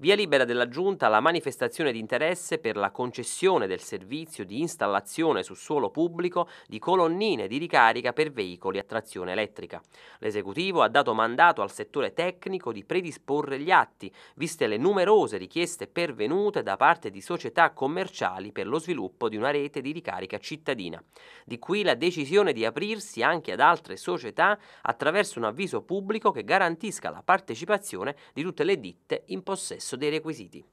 Via libera della Giunta alla manifestazione di interesse per la concessione del servizio di installazione su suolo pubblico di colonnine di ricarica per veicoli a trazione elettrica. L'esecutivo ha dato mandato al settore tecnico di predisporre gli atti, viste le numerose richieste pervenute da parte di società commerciali per lo sviluppo di una rete di ricarica cittadina. Di qui la decisione di aprirsi anche ad altre società attraverso un avviso pubblico che garantisca la partecipazione di tutte le ditte in possesso dei requisiti.